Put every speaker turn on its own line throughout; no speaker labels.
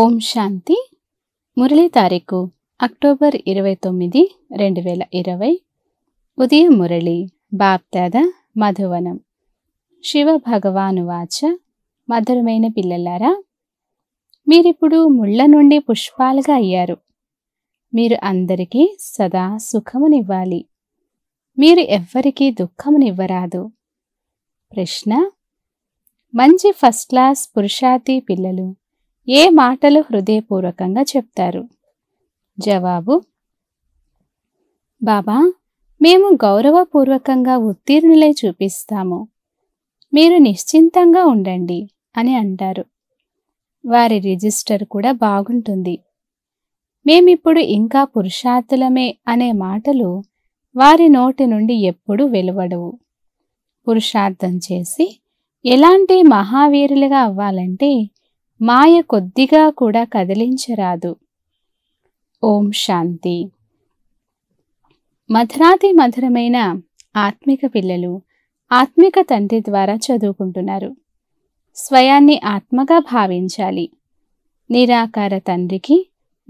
ఓం శాంతి మురళి తారీఖు అక్టోబర్ ఇరవై తొమ్మిది రెండు వేల ఇరవై ఉదయం మురళి బాప్తాద మధువనం శివ భగవాను వాచ మధురమైన పిల్లలారా మీరిప్పుడు ముళ్ళ నుండి పుష్పాలుగా అయ్యారు మీరు అందరికీ సదా సుఖమునివ్వాలి మీరు ఎవ్వరికీ దుఃఖమునివ్వరాదు ప్రశ్న మంచి ఫస్ట్ క్లాస్ పురుషాతి పిల్లలు ఏ మాటలు హృదయపూర్వకంగా చెప్తారు జవాబు బాబా మేము గౌరవపూర్వకంగా ఉత్తీర్ణులై చూపిస్తాము మీరు నిశ్చింతంగా ఉండండి అని అంటారు వారి రిజిస్టర్ కూడా బాగుంటుంది మేమిప్పుడు ఇంకా పురుషార్థులమే అనే మాటలు వారి నోటి నుండి ఎప్పుడూ వెలువడవు పురుషార్థం చేసి ఎలాంటి మహావీరులుగా అవ్వాలంటే మాయ కొద్దిగా కూడా కదిలించరాదు ఓం శాంతి మధురాతి మధురమైన ఆత్మిక పిల్లలు ఆత్మిక తండ్రి ద్వారా చదువుకుంటున్నారు స్వయాన్ని ఆత్మగా భావించాలి నిరాకార తండ్రికి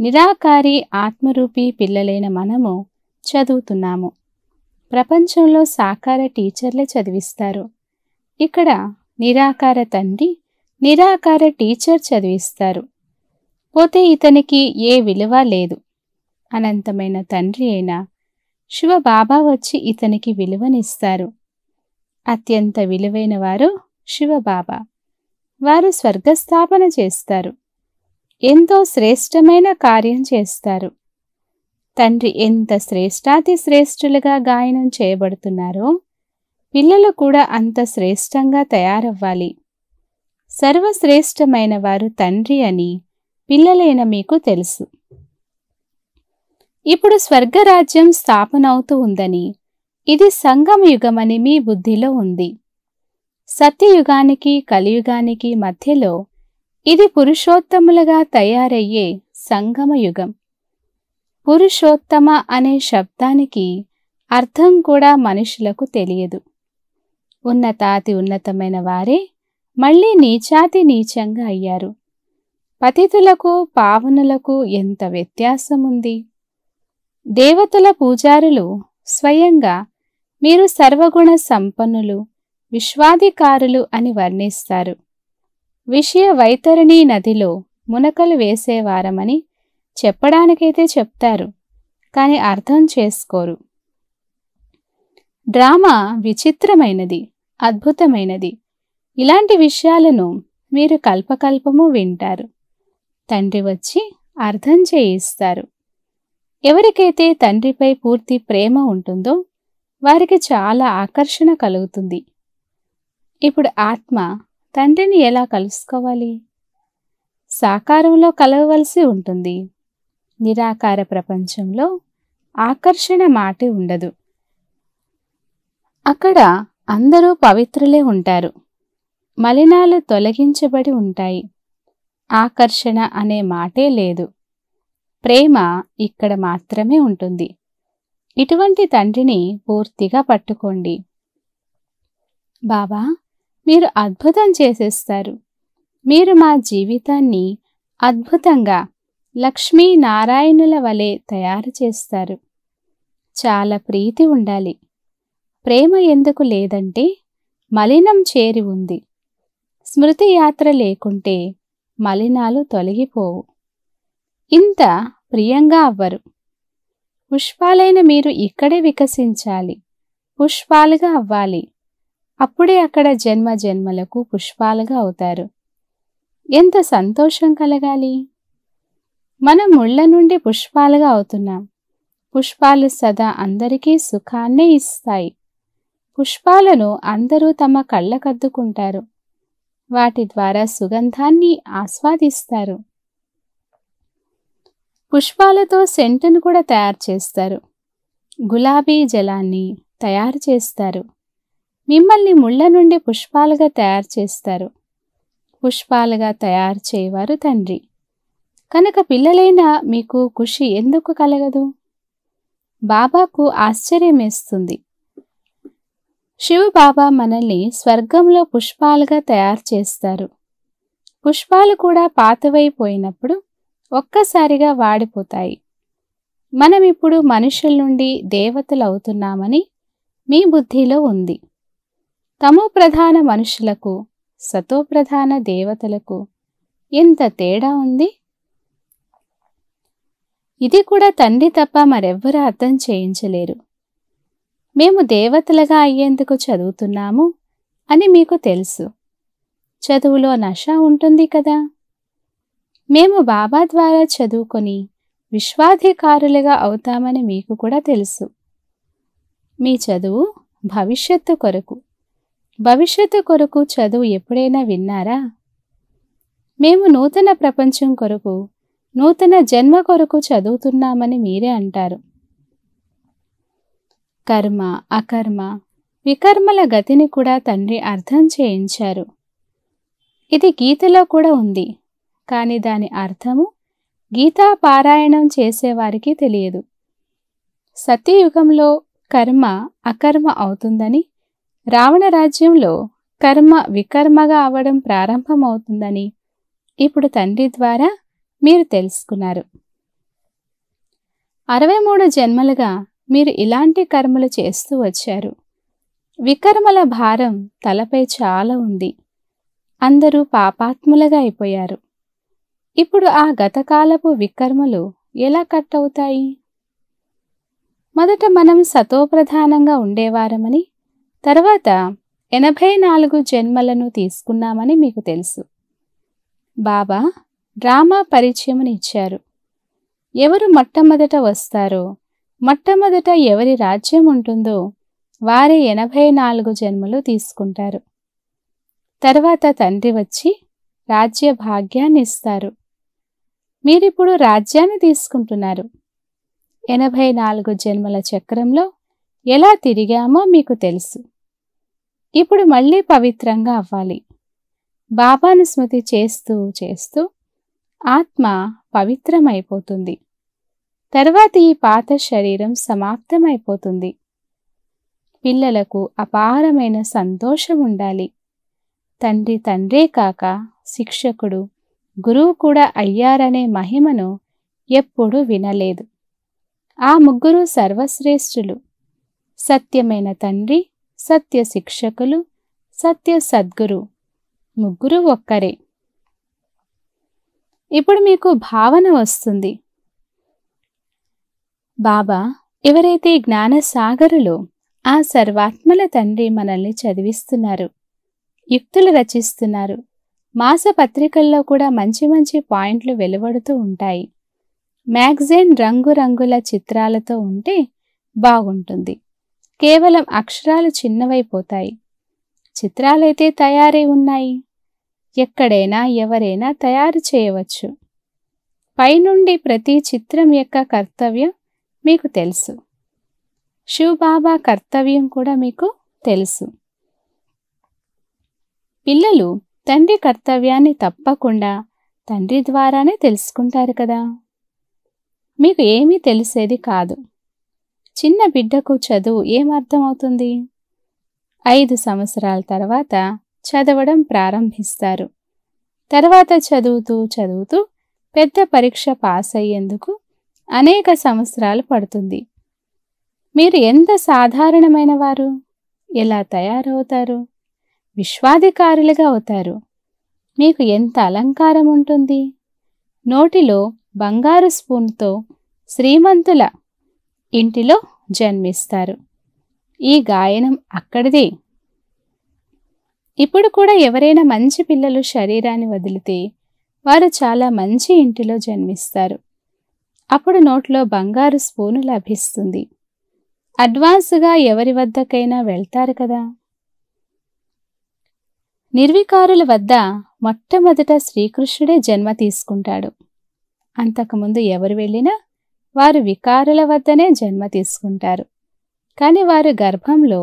నిరాకారి ఆత్మరూపీ పిల్లలైన మనము చదువుతున్నాము ప్రపంచంలో సాకార టీచర్లే చదివిస్తారు ఇక్కడ నిరాకార తండ్రి నిరాకార టీచర్ చదివిస్తారు పోతే ఇతనికి ఏ విలువ లేదు అనంతమైన తండ్రి అయినా శివ బాబా వచ్చి ఇతనికి విలువనిస్తారు అత్యంత విలువైన వారు శివబాబా వారు స్వర్గస్థాపన చేస్తారు ఎంతో శ్రేష్టమైన కార్యం చేస్తారు తండ్రి ఎంత శ్రేష్టాతి శ్రేష్ఠులుగా గాయనం చేయబడుతున్నారో పిల్లలు కూడా అంత శ్రేష్టంగా తయారవ్వాలి సర్వశ్రేష్టమైన వారు తండ్రి అని పిల్లలైన మీకు తెలుసు ఇప్పుడు స్వర్గరాజ్యం స్థాపనవుతూ ఉందని ఇది సంగమయుగమని మీ బుద్ధిలో ఉంది సత్యయుగానికి కలియుగానికి మధ్యలో ఇది పురుషోత్తములుగా తయారయ్యే సంగమయుగం పురుషోత్తమ అనే శబ్దానికి అర్థం కూడా మనుషులకు తెలియదు ఉన్నతాతి ఉన్నతమైన వారే మళ్ళీ నీచాతి నీచంగా అయ్యారు పతితులకు పావనులకు ఎంత వ్యత్యాసముంది దేవతల పూజారులు స్వయంగా మీరు సర్వగుణ సంపన్నులు విశ్వాధికారులు అని వర్ణిస్తారు విషయ వైతరణీ నదిలో మునకలు వేసేవారమని చెప్పడానికైతే చెప్తారు కానీ అర్థం చేసుకోరు డ్రామా విచిత్రమైనది అద్భుతమైనది ఇలాంటి విషయాలను మీరు కల్పకల్పము వింటారు తండ్రి వచ్చి అర్థం చేయిస్తారు ఎవరికైతే తండ్రిపై పూర్తి ప్రేమ ఉంటుందో వారికి చాలా ఆకర్షణ కలుగుతుంది ఇప్పుడు ఆత్మ తండ్రిని ఎలా కలుసుకోవాలి సాకారంలో కలవవలసి ఉంటుంది నిరాకార ప్రపంచంలో ఆకర్షణ మాటి ఉండదు అక్కడ అందరూ పవిత్రులే ఉంటారు మలినాలు తొలగించబడి ఉంటాయి ఆకర్షణ అనే మాటే లేదు ప్రేమ ఇక్కడ మాత్రమే ఉంటుంది ఇటువంటి తండ్రిని పూర్తిగా పట్టుకోండి బాబా మీరు అద్భుతం చేసేస్తారు మీరు మా జీవితాన్ని అద్భుతంగా లక్ష్మీ నారాయణుల వలె తయారు చేస్తారు చాలా ప్రీతి ఉండాలి ప్రేమ ఎందుకు లేదంటే మలినం చేరి ఉంది స్మృతి యాత్ర లేకుంటే మలినాలు తొలగిపోవు ఇంత ప్రియంగా అవ్వరు పుష్పాలైన మీరు ఇక్కడే వికసించాలి పుష్పాలుగా అవ్వాలి అప్పుడే అక్కడ జన్మ జన్మలకు పుష్పాలుగా అవుతారు ఎంత సంతోషం కలగాలి మనం ముళ్ళ నుండి పుష్పాలుగా అవుతున్నాం పుష్పాలు సదా అందరికీ సుఖాన్నే ఇస్తాయి పుష్పాలను అందరూ తమ కళ్ళకద్దుకుంటారు వాటి ద్వారా సుగంధాన్ని ఆస్వాదిస్తారు పుష్పాలతో సెంటును కూడా తయారు చేస్తారు గులాబీ జలాన్ని తయారు చేస్తారు మిమ్మల్ని ముళ్ళ నుండి పుష్పాలుగా తయారు చేస్తారు పుష్పాలుగా తయారు చేయవారు తండ్రి కనుక పిల్లలైనా మీకు ఖుషి ఎందుకు కలగదు బాబాకు ఆశ్చర్యమేస్తుంది శివబాబా మనల్ని స్వర్గంలో పుష్పాలుగా తయారు చేస్తారు పుష్పాలు కూడా పాతవైపోయినప్పుడు ఒక్కసారిగా వాడిపోతాయి మనం ఇప్పుడు మనుషుల నుండి దేవతలు అవుతున్నామని మీ బుద్ధిలో ఉంది తమో ప్రధాన మనుషులకు సతోప్రధాన దేవతలకు ఎంత తేడా ఉంది ఇది కూడా తండ్రి తప్ప మరెవ్వరూ అర్థం చేయించలేరు మేము దేవతలుగా అయ్యేందుకు చదువుతున్నాము అని మీకు తెలుసు చదువులో నష ఉంటుంది కదా మేము బాబా ద్వారా చదువుకొని విశ్వాధికారులుగా అవుతామని మీకు కూడా తెలుసు మీ చదువు భవిష్యత్తు కొరకు భవిష్యత్తు కొరకు చదువు ఎప్పుడైనా విన్నారా మేము నూతన ప్రపంచం కొరకు నూతన జన్మ కొరకు చదువుతున్నామని మీరే అంటారు కర్మ అకర్మ వికర్మల గతిని కూడా తండ్రి అర్థం చేయించారు ఇది గీతలో కూడా ఉంది కానీ దాని అర్థము గీతా పారాయణం చేసేవారికి తెలియదు సత్యయుగంలో కర్మ అకర్మ అవుతుందని రావణ రాజ్యంలో కర్మ వికర్మగా అవడం ప్రారంభమవుతుందని ఇప్పుడు తండ్రి ద్వారా మీరు తెలుసుకున్నారు అరవై మూడు జన్మలుగా మీరు ఇలాంటి కర్మలు చేస్తూ వచ్చారు వికర్మల భారం తలపై చాలా ఉంది అందరూ పాపాత్ములుగా అయిపోయారు ఇప్పుడు ఆ గతకాలపు వికర్మలు ఎలా కట్ అవుతాయి మొదట మనం సతోప్రధానంగా ఉండేవారమని తర్వాత ఎనభై నాలుగు జన్మలను తీసుకున్నామని మీకు తెలుసు బాబా డ్రామా పరిచయమునిచ్చారు ఎవరు మొట్టమొదట వస్తారో మొట్టమొదట ఎవరి రాజ్యం ఉంటుందో వారే ఎనభై నాలుగు జన్మలు తీసుకుంటారు తర్వాత తండ్రి వచ్చి రాజ్య భాగ్యాన్ని ఇస్తారు మీరిప్పుడు రాజ్యాన్ని తీసుకుంటున్నారు ఎనభై నాలుగు జన్మల చక్రంలో ఎలా తిరిగామో మీకు తెలుసు ఇప్పుడు మళ్ళీ పవిత్రంగా అవ్వాలి బాబాను స్మృతి చేస్తూ చేస్తూ ఆత్మ పవిత్రమైపోతుంది తర్వాత ఈ పాత శరీరం సమాప్తమైపోతుంది పిల్లలకు అపారమైన సంతోషం ఉండాలి తండ్రి తండ్రే కాక శిక్షకుడు గురువు కూడా అయ్యారనే మహిమను ఎప్పుడూ వినలేదు ఆ ముగ్గురు సర్వశ్రేష్ఠులు సత్యమైన తండ్రి సత్య శిక్షకులు సత్య సద్గురు ముగ్గురు ఒక్కరే ఇప్పుడు మీకు భావన వస్తుంది బాబా ఎవరైతే జ్ఞానసాగరులో ఆ సర్వాత్మల తండ్రి మనల్ని చదివిస్తున్నారు యుక్తులు రచిస్తున్నారు మాసపత్రికల్లో కూడా మంచి మంచి పాయింట్లు వెలువడుతూ ఉంటాయి మ్యాగజైన్ రంగురంగుల చిత్రాలతో ఉంటే బాగుంటుంది కేవలం అక్షరాలు చిన్నవైపోతాయి చిత్రాలైతే తయారై ఉన్నాయి ఎక్కడైనా ఎవరైనా తయారు చేయవచ్చు పైనుండి ప్రతి చిత్రం యొక్క కర్తవ్యం మీకు తెలుసు శివబాబా కర్తవ్యం కూడా మీకు తెలుసు పిల్లలు తండ్రి కర్తవ్యాన్ని తప్పకుండా తండ్రి ద్వారానే తెలుసుకుంటారు కదా మీకు ఏమీ తెలిసేది కాదు చిన్న బిడ్డకు చదువు ఏమర్థమవుతుంది ఐదు సంవత్సరాల తర్వాత చదవడం ప్రారంభిస్తారు తర్వాత చదువుతూ చదువుతూ పెద్ద పరీక్ష పాస్ అయ్యేందుకు అనేక సంవత్సరాలు పడుతుంది మీరు ఎంత సాధారణమైన వారు ఎలా తయారవుతారు విశ్వాధికారులుగా అవుతారు మీకు ఎంత అలంకారం ఉంటుంది నోటిలో బంగారు స్పూన్తో శ్రీమంతుల ఇంటిలో జన్మిస్తారు ఈ గాయనం అక్కడిదే ఇప్పుడు కూడా ఎవరైనా మంచి పిల్లలు శరీరాన్ని వదిలితే వారు చాలా మంచి ఇంటిలో జన్మిస్తారు అప్పుడు నోట్లో బంగారు స్పూను లభిస్తుంది అడ్వాన్స్గా ఎవరి వద్దకైనా వెళ్తారు కదా నిర్వికారుల వద్ద మొట్టమొదట శ్రీకృష్ణుడే జన్మ తీసుకుంటాడు అంతకుముందు ఎవరు వెళ్ళినా వారు వికారుల వద్దనే జన్మ తీసుకుంటారు కానీ వారు గర్భంలో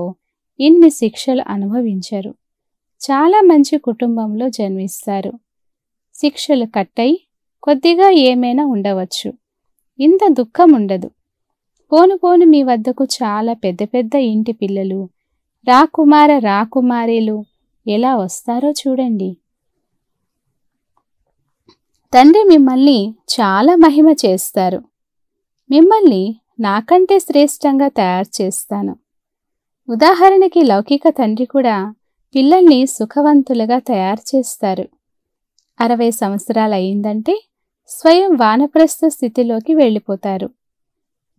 ఇన్ని శిక్షలు అనుభవించరు చాలా మంచి కుటుంబంలో జన్మిస్తారు శిక్షలు కట్టయి కొద్దిగా ఏమైనా ఉండవచ్చు ఇంత దుఃఖం ఉండదు పోను పోను మీ వద్దకు చాలా పెద్ద పెద్ద ఇంటి పిల్లలు రాకుమార రాకుమారేలు ఎలా వస్తారో చూడండి తండ్రి మిమ్మల్ని చాలా మహిమ చేస్తారు మిమ్మల్ని నాకంటే శ్రేష్టంగా తయారు చేస్తాను ఉదాహరణకి లౌకిక తండ్రి కూడా పిల్లల్ని సుఖవంతులుగా తయారు చేస్తారు అరవై సంవత్సరాలు అయిందంటే స్వయం వానప్రస్థ స్థితిలోకి వెళ్ళిపోతారు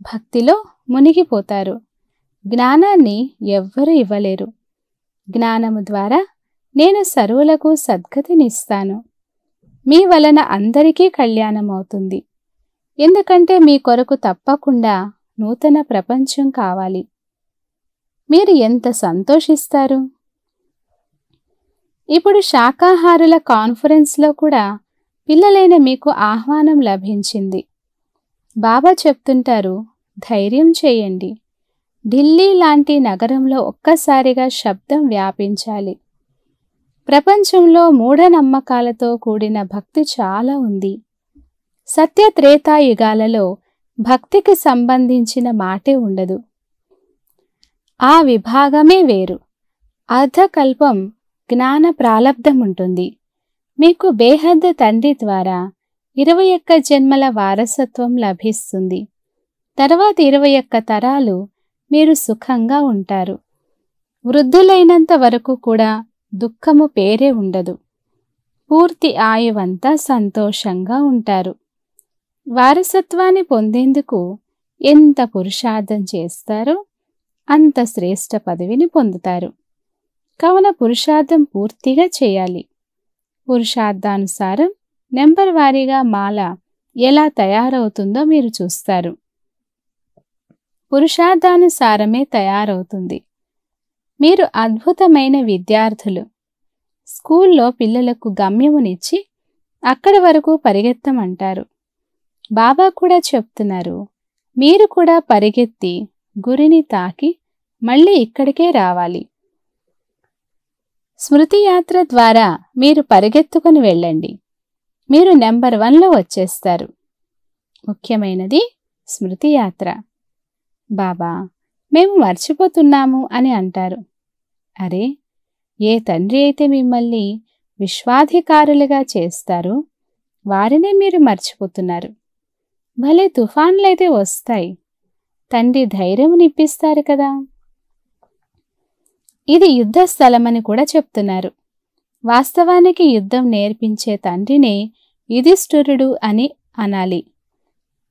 భక్తిలో మునిగిపోతారు జ్ఞానాన్ని ఎవ్వరూ ఇవ్వలేరు జ్ఞానము ద్వారా నేను సరువులకు సద్గతినిస్తాను మీ వలన అందరికీ కళ్యాణం అవుతుంది ఎందుకంటే మీ కొరకు తప్పకుండా నూతన ప్రపంచం కావాలి మీరు ఎంత సంతోషిస్తారు ఇప్పుడు శాకాహారుల కాన్ఫరెన్స్లో కూడా పిల్లలైన మీకు ఆహ్వానం లభించింది బాబా చెప్తుంటారు ధైర్యం చేయండి ఢిల్లీ లాంటి నగరంలో ఒక్కసారిగా శబ్దం వ్యాపించాలి ప్రపంచంలో మూఢనమ్మకాలతో కూడిన భక్తి చాలా ఉంది సత్య త్రేతాయుగాలలో భక్తికి సంబంధించిన మాటే ఉండదు ఆ విభాగమే వేరు అర్ధకల్పం జ్ఞాన ప్రాలబ్ధముంటుంది మీకు బేహద్దు తండ్రి ద్వారా ఇరవై ఒక్క జన్మల వారసత్వం లభిస్తుంది తర్వాత ఇరవై ఒక్క తరాలు మీరు సుఖంగా ఉంటారు వృద్ధులైనంత వరకు కూడా దుఃఖము పేరే ఉండదు పూర్తి ఆయువంతా సంతోషంగా ఉంటారు వారసత్వాన్ని పొందేందుకు ఎంత పురుషార్థం చేస్తారో అంత శ్రేష్ఠ పదవిని పొందుతారు కావున పురుషార్థం పూర్తిగా చేయాలి పురుషార్థానుసారం నెంబర్ వారీగా మాల ఎలా తయారవుతుందో మీరు చూస్తారు పురుషార్థానుసారమే తయారవుతుంది మీరు అద్భుతమైన విద్యార్థులు స్కూల్లో పిల్లలకు గమ్యమునిచ్చి అక్కడి వరకు పరిగెత్తమంటారు బాబా కూడా చెప్తున్నారు మీరు కూడా పరిగెత్తి గురిని తాకి మళ్ళీ ఇక్కడికే రావాలి స్మృతియాత్ర ద్వారా మీరు పరిగెత్తుకుని వెళ్ళండి మీరు నెంబర్ వన్లో వచ్చేస్తారు ముఖ్యమైనది స్మృతియాత్ర బాబా మేము మర్చిపోతున్నాము అని అంటారు అరే ఏ తండ్రి అయితే మిమ్మల్ని విశ్వాధికారులుగా చేస్తారు వారినే మీరు మర్చిపోతున్నారు భలే తుఫాన్లైతే వస్తాయి తండ్రి ధైర్యం నిప్పిస్తారు కదా ఇది యుద్ధ స్థలమని కూడా చెప్తున్నారు వాస్తవానికి యుద్ధం నేర్పించే తండ్రినే యుధిష్ఠురుడు అని అనాలి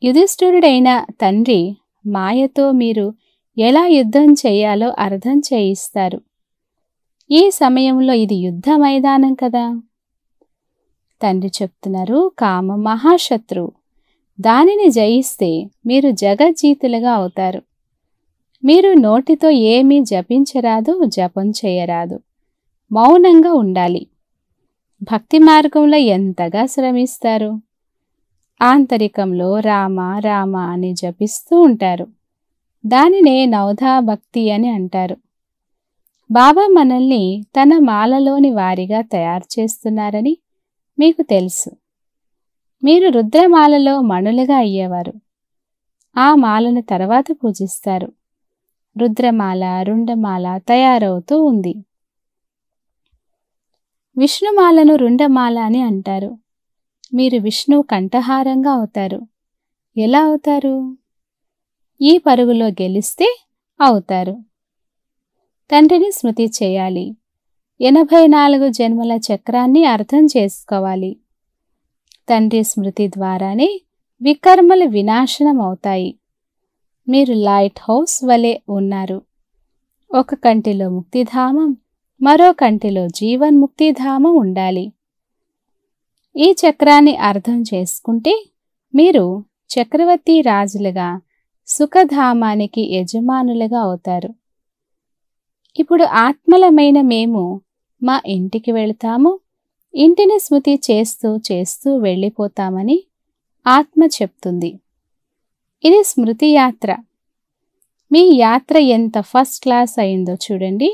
యుధిష్ఠురుడైన తండ్రి మాయతో మీరు ఎలా యుద్ధం చేయాలో అర్థం చేయిస్తారు ఈ సమయంలో ఇది యుద్ధ మైదానం కదా తండ్రి చెప్తున్నారు కామ మహాశత్రువు దానిని జయిస్తే మీరు జగజ్జీతులుగా అవుతారు మీరు నోటితో ఏమీ జపించరాదు జపం చేయరాదు మౌనంగా ఉండాలి భక్తి మార్గంలో ఎంతగా శ్రమిస్తారు ఆంతరికంలో రామ రామ అని జపిస్తూ ఉంటారు దానినే నవధా భక్తి అని అంటారు బాబా మనల్ని తన మాలలోని వారిగా తయారు చేస్తున్నారని మీకు తెలుసు మీరు రుద్రమాలలో మణులుగా అయ్యేవారు ఆ మాలను తర్వాత పూజిస్తారు రుద్రమాల రుండమాల తయారవుతూ ఉంది విష్ణుమాలను రుండమాల అని అంటారు మీరు విష్ణు కంఠహారంగా అవుతారు ఎలా అవుతారు ఈ పరుగులో గెలిస్తే అవుతారు తండ్రిని స్మృతి చేయాలి ఎనభై నాలుగు జన్మల చక్రాన్ని అర్థం చేసుకోవాలి తండ్రి స్మృతి ద్వారానే వికర్మలు వినాశనం అవుతాయి మీరు లైట్ హౌస్ వలె ఉన్నారు ఒక కంటిలో ముక్తిధామం మరో కంటిలో జీవన్ ముక్తిధామం ఉండాలి ఈ చక్రాన్ని అర్థం చేసుకుంటే మీరు చక్రవర్తి రాజులుగా సుఖధామానికి యజమానులుగా అవుతారు ఇప్పుడు ఆత్మలమైన మేము మా ఇంటికి వెళతాము ఇంటిని స్మృతి చేస్తూ చేస్తూ వెళ్ళిపోతామని ఆత్మ చెప్తుంది ఇది స్మృతి యాత్ర మీ యాత్ర ఎంత ఫస్ట్ క్లాస్ అయిందో చూడండి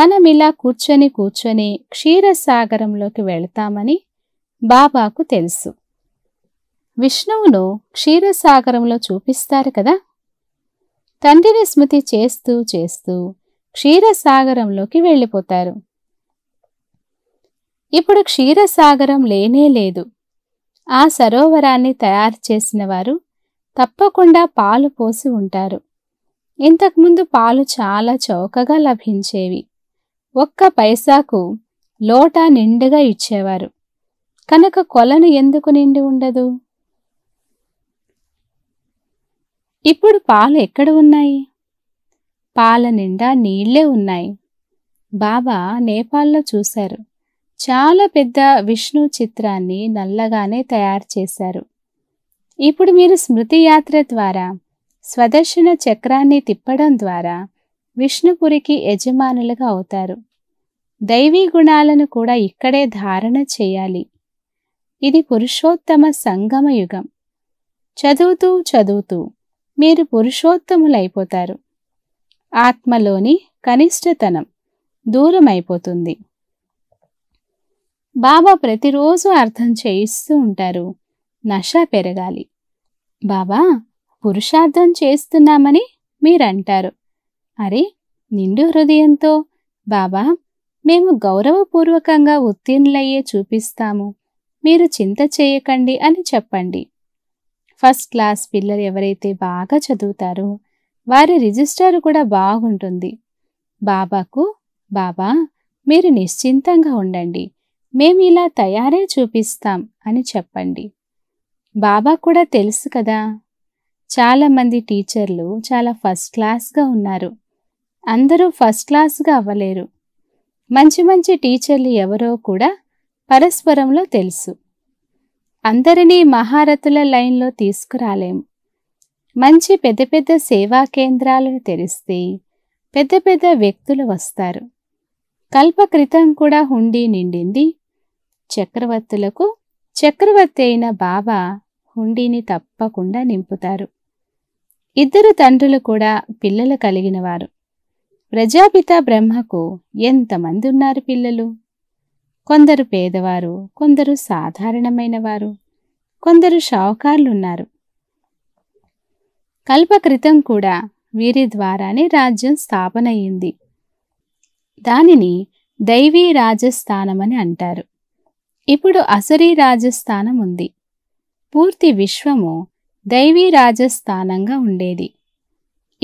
మనం ఇలా కూర్చొని కూర్చొని క్షీరసాగరంలోకి వెళ్తామని బాబాకు తెలుసు విష్ణువును క్షీరసాగరంలో చూపిస్తారు కదా తండ్రిని స్మృతి చేస్తూ చేస్తూ క్షీరసాగరంలోకి వెళ్ళిపోతారు ఇప్పుడు క్షీరసాగరం లేనే లేదు ఆ సరోవరాన్ని తయారు చేసిన వారు తప్పకుండా పాలు పోసి ఉంటారు ఇంతకుముందు పాలు చాలా చౌకగా లభించేవి ఒక్క పైసాకు లోటా నిండుగా ఇచ్చేవారు కనుక కొలను ఎందుకు నిండి ఉండదు ఇప్పుడు పాలు ఎక్కడ ఉన్నాయి పాల నిండా నీళ్లే ఉన్నాయి బాబా నేపాల్లో చూశారు చాలా పెద్ద విష్ణు చిత్రాన్ని నల్లగానే తయారు చేశారు ఇప్పుడు మీరు స్మృతి యాత్ర ద్వారా స్వదర్శన చక్రాన్ని తిప్పడం ద్వారా విష్ణుపురికి యజమానులుగా అవుతారు దైవీ గుణాలను కూడా ఇక్కడే ధారణ చేయాలి ఇది పురుషోత్తమ సంగమ యుగం చదువుతూ చదువుతూ మీరు పురుషోత్తములైపోతారు ఆత్మలోని కనిష్టతనం దూరమైపోతుంది బాబా ప్రతిరోజు అర్థం చేయిస్తూ ఉంటారు నష పెరగాలి బాబా పురుషార్థం చేస్తున్నామని మీరంటారు అరే నిండు హృదయంతో బాబా మేము గౌరవపూర్వకంగా ఉత్తీర్ణులయ్యే చూపిస్తాము మీరు చింత చేయకండి అని చెప్పండి ఫస్ట్ క్లాస్ పిల్లలు ఎవరైతే బాగా చదువుతారో వారి రిజిస్టర్ కూడా బాగుంటుంది బాబాకు బాబా మీరు నిశ్చింతంగా ఉండండి మేము ఇలా తయారే చూపిస్తాం అని చెప్పండి బాబా కూడా తెలుసు కదా చాలామంది టీచర్లు చాలా ఫస్ట్ క్లాస్గా ఉన్నారు అందరూ ఫస్ట్ క్లాస్గా అవ్వలేరు మంచి మంచి టీచర్లు ఎవరో కూడా పరస్పరంలో తెలుసు అందరినీ మహారథుల లైన్లో తీసుకురాలేము మంచి పెద్ద పెద్ద సేవా కేంద్రాలను తెరిస్తే పెద్ద పెద్ద వ్యక్తులు వస్తారు కల్పకృతం కూడా హుండీ నిండింది చక్రవర్తులకు చక్రవర్తి అయిన బాబా హుండీని తప్పకుండా నింపుతారు ఇద్దరు తండ్రులు కూడా పిల్లలు కలిగినవారు ప్రజాపిత బ్రహ్మకు ఎంతమంది ఉన్నారు పిల్లలు కొందరు పేదవారు కొందరు సాధారణమైనవారు కొందరు షావుకార్లున్నారు కల్పకృతం కూడా వీరి ద్వారానే రాజ్యం స్థాపనయ్యింది దానిని దైవీ రాజస్థానమని అంటారు ఇప్పుడు అసరీ రాజస్థానం ఉంది పూర్తి విశ్వము దైవీ రాజస్థానంగా ఉండేది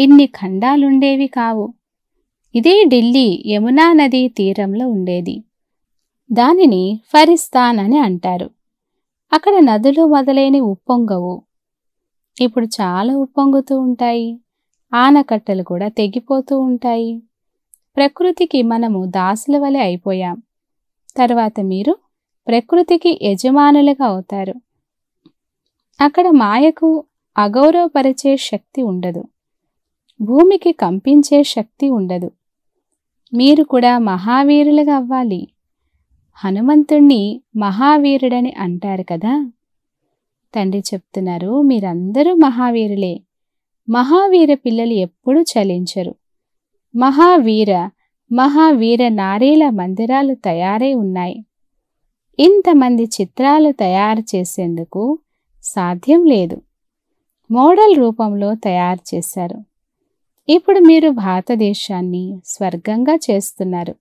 ఇన్ని ఖండాలుండేవి కావు ఇదే ఢిల్లీ యమునా నదీ తీరంలో ఉండేది దానిని ఫరిస్తాన్ అని అంటారు అక్కడ నదులు మొదలైన ఉప్పొంగవు ఇప్పుడు చాలా ఉప్పొంగుతూ ఉంటాయి ఆనకట్టలు కూడా తెగిపోతూ ఉంటాయి ప్రకృతికి మనము దాసుల వలె అయిపోయాం తర్వాత మీరు ప్రకృతికి యజమానులుగా అవుతారు అక్కడ మాయకు అగౌరవపరిచే శక్తి ఉండదు భూమికి కంపించే శక్తి ఉండదు మీరు కూడా మహావీరులుగా అవ్వాలి హనుమంతుణ్ణి మహావీరుడని అంటారు కదా తండ్రి చెప్తున్నారు మీరందరూ మహావీరులే మహావీర పిల్లలు ఎప్పుడూ చలించరు మహావీర మహావీర నారీల మందిరాలు తయారై ఉన్నాయి ఇంతమంది చిత్రాలు తయారు చేసేందుకు సాధ్యం లేదు మోడల్ రూపంలో తయారు చేశారు ఇప్పుడు మీరు భారతదేశాన్ని స్వర్గంగా చేస్తున్నారు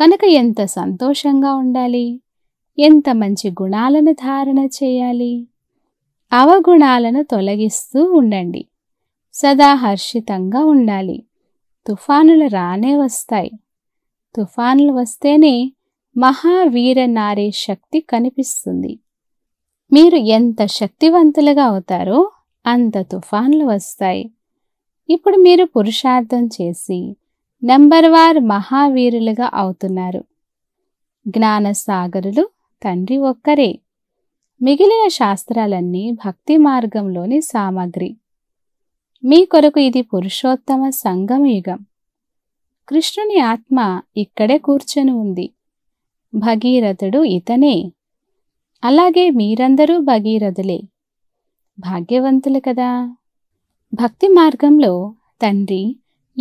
కనుక ఎంత సంతోషంగా ఉండాలి ఎంత మంచి గుణాలను ధారణ చేయాలి అవగుణాలను తొలగిస్తూ ఉండండి సదా హర్షితంగా ఉండాలి తుఫానులు రానే వస్తాయి తుఫానులు వస్తేనే మహావీర నారే శక్తి కనిపిస్తుంది మీరు ఎంత శక్తివంతులుగా అవుతారో అంత తుఫాన్లు వస్తాయి ఇప్పుడు మీరు పురుషార్థం చేసి నెంబర్ వార్ మహావీరులుగా అవుతున్నారు జ్ఞానసాగరులు తండ్రి ఒక్కరే మిగిలిన శాస్త్రాలన్నీ భక్తి మార్గంలోని సామాగ్రి మీ కొరకు ఇది పురుషోత్తమ సంగమయుగం కృష్ణుని ఆత్మ ఇక్కడే కూర్చొని ఉంది భగీరథుడు ఇతనే అలాగే మీరందరూ భగీరథులే భాగ్యవంతులు కదా భక్తి మార్గంలో తండ్రి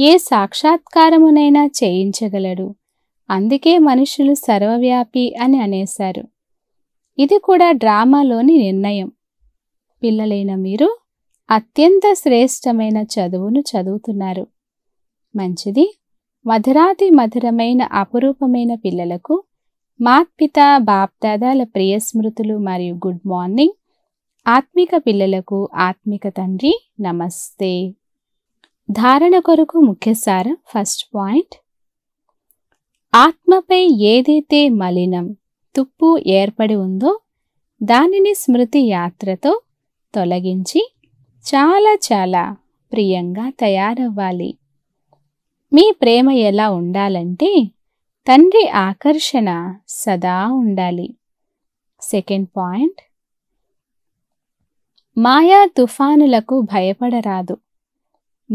ఏ సాక్షాత్కారమునైనా చేయించగలడు అందుకే మనుషులు సర్వవ్యాపి అని అనేశారు ఇది కూడా డ్రామాలోని నిర్ణయం పిల్లలైన మీరు అత్యంత శ్రేష్టమైన చదువును చదువుతున్నారు మంచిది మధురాతి మధురమైన అపురూపమైన పిల్లలకు మాత్పిత బాప్దాదాల ప్రియ స్మృతులు మరియు గుడ్ మార్నింగ్ ఆత్మిక పిల్లలకు ఆత్మిక తండ్రి నమస్తే ధారణ కొరకు ముఖ్యసారం ఫస్ట్ పాయింట్ ఆత్మపై ఏదైతే మలినం తుప్పు ఏర్పడి ఉందో దానిని స్మృతి యాత్రతో తొలగించి చాలా చాలా ప్రియంగా తయారవ్వాలి మీ ప్రేమ ఎలా ఉండాలంటే తండ్రి ఆకర్షణ సదా ఉండాలి సెకండ్ పాయింట్ మాయా తుఫానులకు భయపడరాదు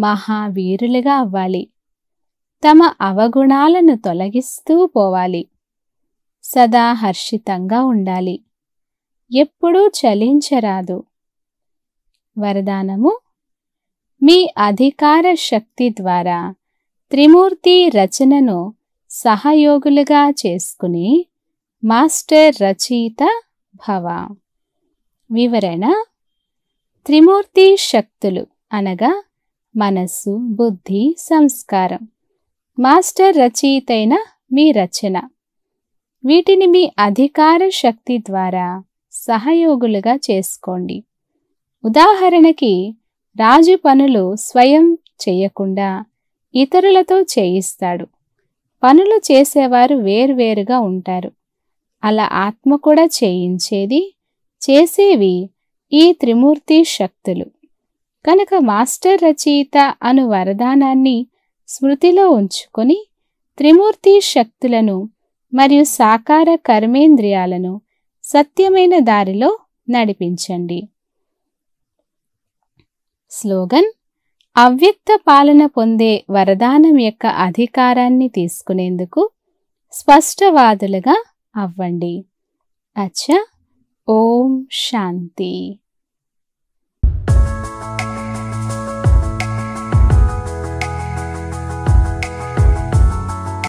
మహావీరులుగా అవ్వాలి తమ అవగుణాలను తొలగిస్తూ పోవాలి సదా హర్షితంగా ఉండాలి ఎప్పుడూ చలించరాదు వరదానము మీ అధికార శక్తి ద్వారా త్రిమూర్తి రచనను సహయోగులుగా చేసుకుని మాస్టర్ రచయిత భవ వివరణ త్రిమూర్తి శక్తులు అనగా మనస్సు బుద్ధి సంస్కారం మాస్టర్ రచయితైన మీ రచన వీటిని మీ అధికార శక్తి ద్వారా సహయోగులుగా చేసుకోండి ఉదాహరణకి రాజు పనులు స్వయం చేయకుండా ఇతరులతో చేయిస్తాడు పనులు చేసేవారు వేర్వేరుగా ఉంటారు అలా ఆత్మ కూడా చేయించేది చేసేవి ఈ త్రిమూర్తి శక్తులు కనుక మాస్టర్ రచయిత అను వరదానాన్ని స్మృతిలో ఉంచుకొని త్రిమూర్తి శక్తులను మరియు సాకార కర్మేంద్రియాలను సత్యమైన దారిలో నడిపించండి స్లోగన్ అవ్యక్త పాలన పొందే వరదానం యొక్క అధికారాన్ని తీసుకునేందుకు స్పష్టవాదులుగా అవ్వండి అచ్చా ఓం శాంతి